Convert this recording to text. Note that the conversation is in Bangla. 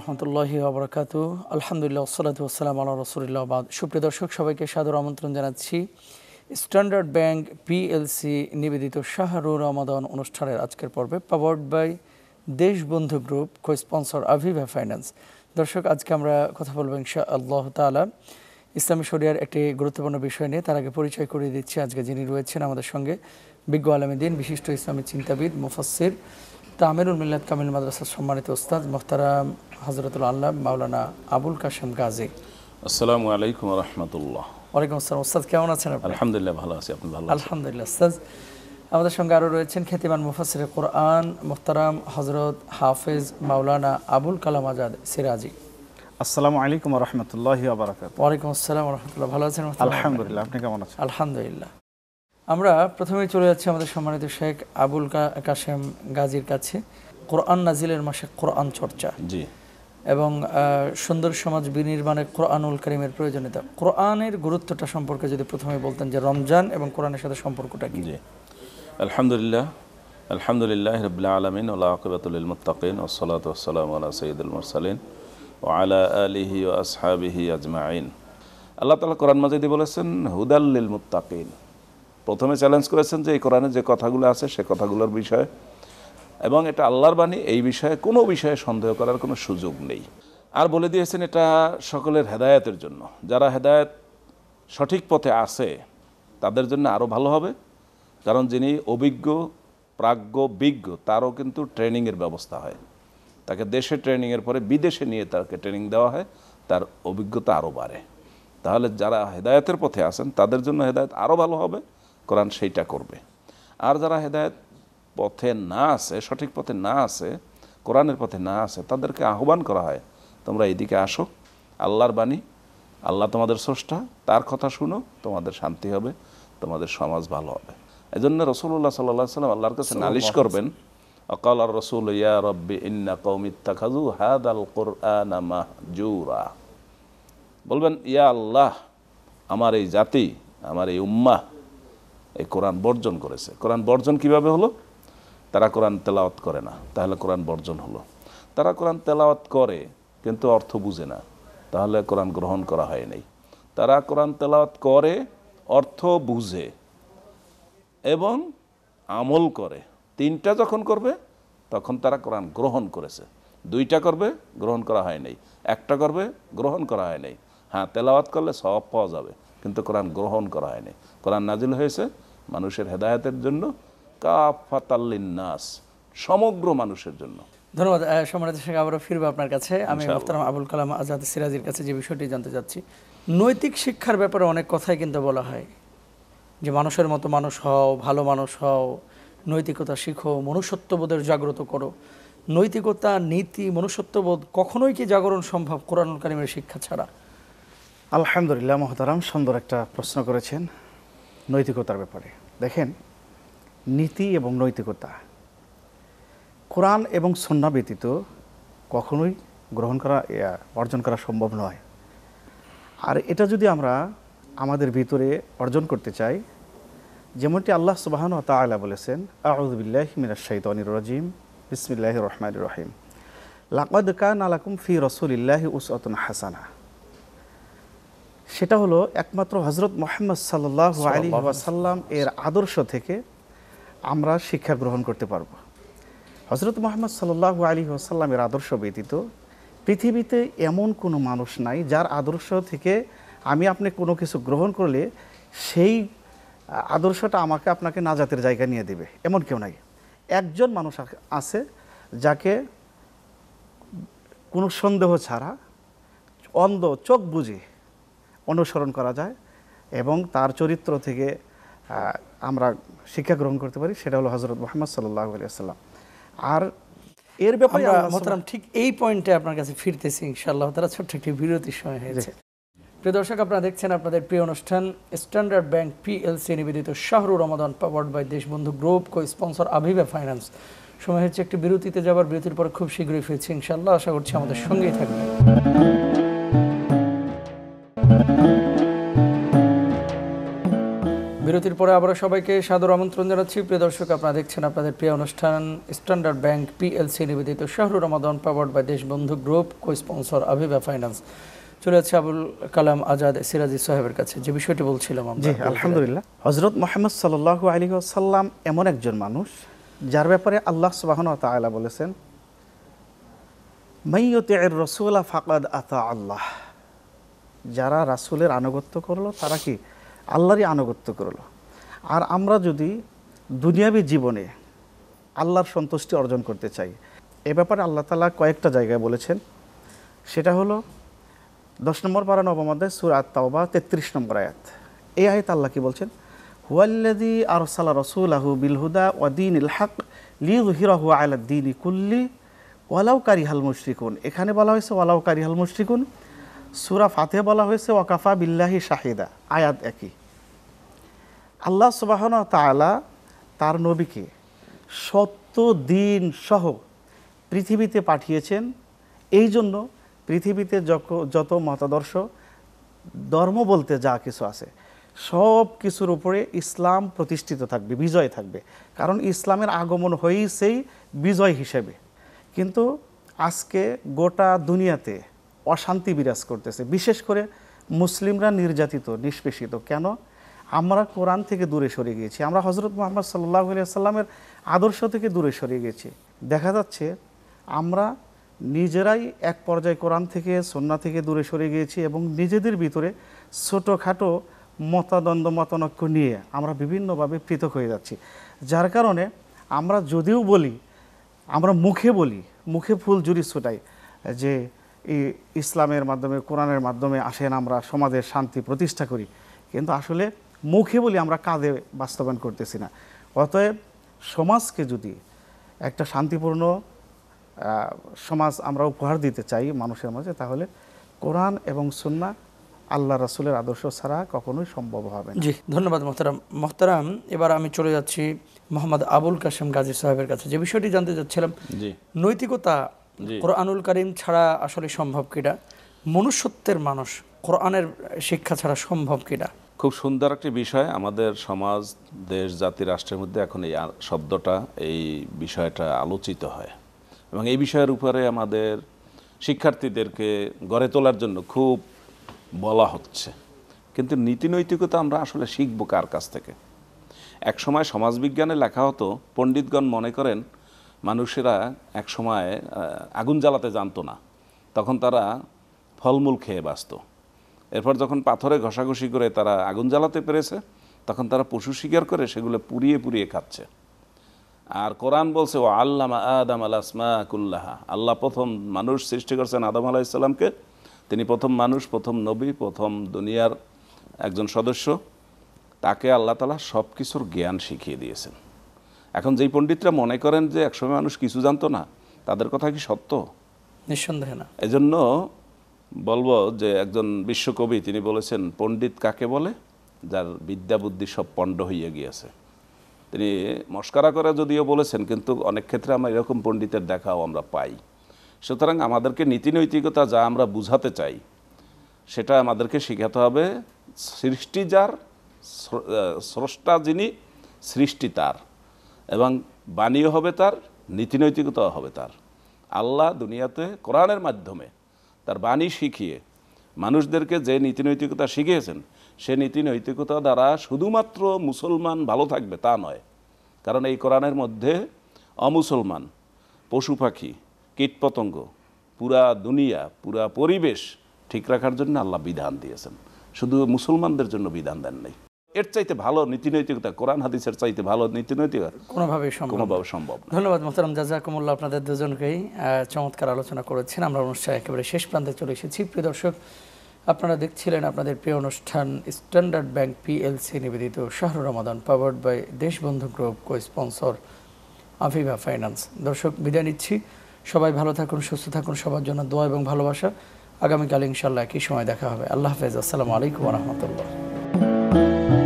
রহমতুল্লাহি আবরাকাত আলহামদুলিল্লাহ সাল্লাতু আসসালাম আল্লাহ রসুলিল্লাহ বাদ সুপ্রিয় দর্শক সবাইকে সাদর আমন্ত্রণ জানাচ্ছি স্ট্যান্ডার্ড ব্যাংক পিএলসি নিবেদিত শাহরুর রমাদান অনুষ্ঠানের আজকের পর্বে powered by Deshbandhu group co sponsor Aviva finance দর্শক আজকে আমরা কথা বলবো ইংশা আল্লাহ তালা ইসলামী শরিয়ার একটি গুরুত্বপূর্ণ বিষয় নিয়ে তার আগে পরিচয় করিয়ে দিচ্ছি আজকে যিনি রয়েছেন আমাদের সঙ্গে বিজ্ঞ আলমী দিন বিশিষ্ট ইসলামী চিন্তাবিদ মুফাসির তা আমিরুল মিল্লাত কামিল মাদ্রাসার সম্মানিত ওস্তাদ মোহতারাম হজরতুল আল্লাহ মাওলানা আবুল কাশেম গাজী আসসালামু আলাইকুম রহমতুল্লাহ ওয়ালাইকুম আসসালাম ওস্তাদ কেমন আছেন আলহামদুলিল্লাহ ভালো আছি আপনি ভালো আলহামদুলিল্লাহ ওস্তাদ আমাদের সঙ্গে আরও রয়েছেন খ্যাতিমান মুফাসির কোরআন মোহতারাম হজরত হাফেজ মাওলানা আবুল কালাম আজাদ সিরাজি আসসালামু আলাইকুম রহমতুল্লাহ ওয়ালাইকুম আসসালাম রহমতুল্লাহ ভালো আছেন আলহামদুলিল্লাহ আপনি কেমন আছেন আলহামদুলিল্লাহ আমরা প্রথমে চলে যাচ্ছি আমাদের সম্মানিত শেখ আবুল কাশেম গাজীর কাছে কোরআন নাজিলের মাসে কোরআন চর্চা জি এবং সুন্দর সমাজ বিনির্মাণে কোরআনুল করিমের প্রয়োজনীয়তা কোরআনের গুরুত্বটা সম্পর্কে যদি প্রথমে বলতেন যে রমজান এবং কোরআনের সাথে সম্পর্কটা কি জি আলহামদুলিল্লাহ আলহামদুলিল্লাহ রবিল্লা আলমিন আল্লাহ আকবাতুল মুতাকিন ওসলাত ওসালাম আল্লাহ সঈদুল মুরসালিন ও আলা আলিহি ও আসহাবিহি আজমাইন আল্লাহ তালা কোরআন মাজিদি বলেছেন হুদাল্লিল মুতাকিন প্রথমে চ্যালেঞ্জ করেছেন যে এই কোরআনে যে কথাগুলো আছে সে কথাগুলোর বিষয়ে এবং এটা আল্লাহর বাণী এই বিষয়ে কোনো বিষয়ে সন্দেহ করার কোনো সুযোগ নেই আর বলে দিয়েছেন এটা সকলের হেদায়তের জন্য যারা হেদায়ত সঠিক পথে আসে তাদের জন্য আরও ভালো হবে কারণ যিনি অভিজ্ঞ প্রাজ্ঞ বিজ্ঞ তারও কিন্তু ট্রেনিংয়ের ব্যবস্থা হয় তাকে দেশে ট্রেনিংয়ের পরে বিদেশে নিয়ে তাকে ট্রেনিং দেওয়া হয় তার অভিজ্ঞতা আরও বাড়ে তাহলে যারা হেদায়তের পথে আসেন তাদের জন্য হেদায়ত আরও ভালো হবে কোরআন সেইটা করবে আর যারা হেদায়ত পথে না আছে সঠিক পথে না আছে কোরআনের পথে না আছে তাদেরকে আহ্বান করা হয় তোমরা এদিকে আসো আল্লাহর বাণী আল্লাহ তোমাদের স্রষ্টা তার কথা শুনো তোমাদের শান্তি হবে তোমাদের সমাজ ভালো হবে এই জন্য রসুল্লাহ সাল্লাহ সাল্লাম আল্লাহর কাছে নালিশ করবেন অকাল আর রসুল ইয়া রব্বি ইন্না কৌমিত্তা খাজু হাদ আল কোরআন জুরা বলবেন ইয়া আল্লাহ আমার এই জাতি আমার এই উম্মা এই কোরআন বর্জন করেছে কোরআন বর্জন কিভাবে হলো তারা কোরআন তেলাওয়াত করে না তাহলে কোরআন বর্জন হলো তারা কোরআন তেলাওয়াত করে কিন্তু অর্থ বুঝে না তাহলে কোরআন গ্রহণ করা হয় নাই তারা কোরআন তেলাওয়াত করে অর্থ বুঝে এবং আমল করে তিনটা যখন করবে তখন তারা কোরআন গ্রহণ করেছে দুইটা করবে গ্রহণ করা হয় নাই একটা করবে গ্রহণ করা হয় নাই হ্যাঁ তেলাওয়াত করলে সব পাওয়া যাবে কিন্তু কোরআন গ্রহণ করা হয়নি কোরআন নাজিল হয়েছে মানুষের হেদায়তের জন্য নাস সমগ্র মানুষের জন্য ধন্যবাদ সম্রাজ শেখ আবারও ফিরবো আপনার কাছে আমি মোহতারাম আবুল কালাম আজাদ সিরাজির কাছে যে বিষয়টি জানতে চাচ্ছি নৈতিক শিক্ষার ব্যাপারে অনেক কথাই কিন্তু বলা হয় যে মানুষের মতো মানুষ হও ভালো মানুষ হও নৈতিকতা শিখো মনুষ্যত্ববোধের জাগ্রত করো নৈতিকতা নীতি মনুষ্যত্ববোধ কখনোই কি জাগরণ সম্ভব কোরআন কারিমের শিক্ষা ছাড়া আলহামদুলিল্লাহ মহতারাম সুন্দর একটা প্রশ্ন করেছেন নৈতিকতার ব্যাপারে দেখেন নীতি এবং নৈতিকতা কোরআন এবং সন্না ব্যতীত কখনোই গ্রহণ করা অর্জন করা সম্ভব নয় আর এটা যদি আমরা আমাদের ভিতরে অর্জন করতে চাই যেমনটি আল্লাহ সুবাহন তালা বলেছেন আউদুবিল্লাহ অনির রাজিম বিসমিল্লাহ রহমান রহিম লাকাদ কান আলাকুম ফি রসুলিল্লাহ উসআন হাসানা সেটা হলো একমাত্র হজরত মোহাম্মদ সাল্লাহ আলী ওয়াসাল্লাম এর আদর্শ থেকে আমরা শিক্ষা গ্রহণ করতে পারব হজরত মোহাম্মদ সাল্লাহ আলী ওয়াসাল্লামের আদর্শ ব্যতীত পৃথিবীতে এমন কোনো মানুষ নাই যার আদর্শ থেকে আমি আপনি কোনো কিছু গ্রহণ করলে সেই আদর্শটা আমাকে আপনাকে নাজাতের জায়গা নিয়ে দেবে এমন কেউ নাই একজন মানুষ আছে যাকে কোনো সন্দেহ ছাড়া অন্ধ চোখ বুঝে অনুসরণ করা যায় এবং তার চরিত্র থেকে আমরা শিক্ষা গ্রহণ করতে পারি সেটা হলো হজরত মোহাম্মদ সাল্লাহ আলিয়াল্লাম আর এর ব্যাপারে ঠিক এই পয়েন্টে আপনার কাছে ফিরতেছি ইনশাআল্লাহ তারা ছোট্ট একটি বিরতির সময় হয়েছে প্রিয় দর্শক আপনারা দেখছেন আপনাদের প্রিয় অনুষ্ঠান স্ট্যান্ডার্ড ব্যাংক পিএলসি নিবেদিত শাহরু Ramadan powered by Deshbandhu group co sponsor Aviva finance সময় হচ্ছে একটি বিরতিতে যাবার বিরতির পর খুব শীঘ্রই ফিরছি ইনশাআল্লাহ আশা করছি আমাদের সঙ্গেই থাকবে বিরতির পরে আবারও সবাইকে সাদর আমন্ত্রণ জানাচ্ছি প্রিয় দর্শক আপনারা দেখছেন আপনাদের প্রিয় অনুষ্ঠান স্ট্যান্ডার্ড ব্যাংক পিএলসি নিবেদিত শাহরুর Ramadan powered by Deshbandhu group co sponsor Aviva finance চলে যাচ্ছে আবুল কালাম আজাদ সিরাজি সাহেবের কাছে যে বিষয়টি বলছিলাম জি আলহামদুলিল্লাহ হজরত মোহাম্মদ সাল্লাহ আলী আসাল্লাম এমন একজন মানুষ যার ব্যাপারে আল্লাহ সুবাহন তালা বলেছেন মাইয়তে রসুল্লাহ ফাকাদ আতা আল্লাহ যারা রাসুলের আনুগত্য করলো তারা কি আল্লাহরই আনুগত্য করলো আর আমরা যদি দুনিয়াবী জীবনে আল্লাহর সন্তুষ্টি অর্জন করতে চাই এ ব্যাপারে আল্লাহ তালা কয়েকটা জায়গায় বলেছেন সেটা হলো দশ নম্বর পারা নবমদে সুর আত্মাওবা তেত্রিশ নম্বর আয়াত এই আয়ত আল্লাহ কি বলছেন হুয়াল্লাদি আর সাল্লা রসুল আহু বিলহুদা ওয়াদিন ইল হক হু আলাদ্দিন কুল্লি ওয়ালাউ কারিহাল মুশ্রিকুন এখানে বলা হয়েছে ওয়ালাউ কারিহাল মুশ্রিকুন সুরা ফাতে বলা হয়েছে ওয়াকাফা বিল্লাহি শাহিদা আয়াত একই আল্লাহ সুবাহন তালা তার নবীকে সত্য দিন সহ পৃথিবীতে পাঠিয়েছেন এই জন্য পৃথিবীতে যত মতাদর্শ ধর্ম বলতে যা কিছু আছে সব কিছুর উপরে ইসলাম প্রতিষ্ঠিত থাকবে বিজয় থাকবে কারণ ইসলামের আগমন হয়েই সেই বিজয় হিসেবে কিন্তু আজকে গোটা দুনিয়াতে অশান্তি বিরাজ করতেছে বিশেষ করে মুসলিমরা নির্যাতিত নিষ্পেষিত কেন আমরা কোরআন থেকে দূরে সরে গিয়েছি আমরা হজরত মোহাম্মদ সাল্লাহ সাল্লামের আদর্শ থেকে দূরে সরে গেছি দেখা যাচ্ছে আমরা নিজেরাই এক পর্যায়ে কোরআন থেকে সন্না থেকে দূরে সরে গিয়েছি এবং নিজেদের ভিতরে ছোটোখাটো মতাদণ্ড মতানক্য নিয়ে আমরা বিভিন্নভাবে পৃথক হয়ে যাচ্ছি যার কারণে আমরা যদিও বলি আমরা মুখে বলি মুখে ফুল জুড়ি ছোটাই যে ইসলামের মাধ্যমে কোরআনের মাধ্যমে আসেন আমরা সমাজের শান্তি প্রতিষ্ঠা করি কিন্তু আসলে মুখে বলি আমরা কাঁধে বাস্তবায়ন করতেছি না অতএব সমাজকে যদি একটা শান্তিপূর্ণ সমাজ আমরা উপহার দিতে চাই মানুষের মাঝে তাহলে কোরআন এবং সুন্না আল্লাহ রাসুলের আদর্শ ছাড়া কখনোই সম্ভব হবে জি ধন্যবাদ মোহতারাম মোহতারাম এবার আমি চলে যাচ্ছি মোহাম্মদ আবুল কাসেম গাজী সাহেবের কাছে যে বিষয়টি জানতে চাচ্ছিলাম নৈতিকতা কোরআনুল করিম ছাড়া আসলে সম্ভব কিনা মনুষ্যত্বের মানুষ কোরআনের শিক্ষা ছাড়া সম্ভব কিনা খুব সুন্দর একটি বিষয় আমাদের সমাজ দেশ জাতি রাষ্ট্রের মধ্যে এখন এই শব্দটা এই বিষয়টা আলোচিত হয় এবং এই বিষয়ের উপরে আমাদের শিক্ষার্থীদেরকে গড়ে তোলার জন্য খুব বলা হচ্ছে কিন্তু নীতিনৈতিকতা আমরা আসলে শিখব কার কাছ থেকে একসময় সমাজবিজ্ঞানে লেখা হতো পণ্ডিতগণ মনে করেন মানুষেরা এক সময় আগুন জ্বালাতে জানতো না তখন তারা ফলমূল খেয়ে বাঁচত এরপর যখন পাথরে ঘষাঘষি করে তারা আগুন জ্বালাতে পেরেছে তখন তারা পশু শিকার করে সেগুলো পুড়িয়ে পুড়িয়ে খাচ্ছে আর কোরআন বলছে ও আল্লামা আদম আল আসমাকুল্লাহা আল্লাহ প্রথম মানুষ সৃষ্টি করছেন আদম আলাহ ইসলামকে তিনি প্রথম মানুষ প্রথম নবী প্রথম দুনিয়ার একজন সদস্য তাকে আল্লাহ তালা সব কিছুর জ্ঞান শিখিয়ে দিয়েছেন এখন যেই পণ্ডিতরা মনে করেন যে একসময় মানুষ কিছু জানতো না তাদের কথা কি সত্য নিঃসন্দেহে না এজন্য বলবো যে একজন বিশ্বকবি তিনি বলেছেন পণ্ডিত কাকে বলে যার বিদ্যা বুদ্ধি সব পণ্ড হইয়ে গিয়েছে তিনি মস্করা করে যদিও বলেছেন কিন্তু অনেক ক্ষেত্রে আমরা এরকম পণ্ডিতের দেখাও আমরা পাই সুতরাং আমাদেরকে নীতিনৈতিকতা যা আমরা বুঝাতে চাই সেটা আমাদেরকে শিখাতে হবে সৃষ্টি যার স্রষ্টা যিনি সৃষ্টি তার এবং বাণীও হবে তার নীতিনৈতিকতাও হবে তার আল্লাহ দুনিয়াতে কোরআনের মাধ্যমে তার বাণী শিখিয়ে মানুষদেরকে যে নীতিনৈতিকতা শিখিয়েছেন সে নীতিনৈতিকতা দ্বারা শুধুমাত্র মুসলমান ভালো থাকবে তা নয় কারণ এই কোরআনের মধ্যে অমুসলমান পশু পাখি কীটপতঙ্গ পুরা দুনিয়া পুরা পরিবেশ ঠিক রাখার জন্য আল্লাহ বিধান দিয়েছেন শুধু মুসলমানদের জন্য বিধান দেন নাই এর চাইতে ভালো নীতিনৈতিকতা কোরআন হাদিসের চাইতে ভালো নীতিনৈতিকতা কোনোভাবে কোনোভাবে সম্ভব ধন্যবাদ মোহতারাম জাজাকুমুল্লাহ আপনাদের দুজনকেই চমৎকার আলোচনা করেছেন আমরা অনুষ্ঠান একেবারে শেষ প্রান্তে চলে এসেছি প্রিয় দর্শক আপনারা দেখছিলেন আপনাদের প্রিয় অনুষ্ঠান স্ট্যান্ডার্ড ব্যাংক পিএলসি নিবেদিত শাহর Ramadan powered by Deshbandhu group co sponsor Aviva finance দর্শক বিদায় নিচ্ছি সবাই ভালো থাকুন সুস্থ থাকুন সবার জন্য দোয়া এবং ভালোবাসা আগামীকাল ইনশাল্লাহ একই সময় দেখা হবে আল্লাহ হাফেজ আসসালামু আলাইকুম রহমতুল্লাহ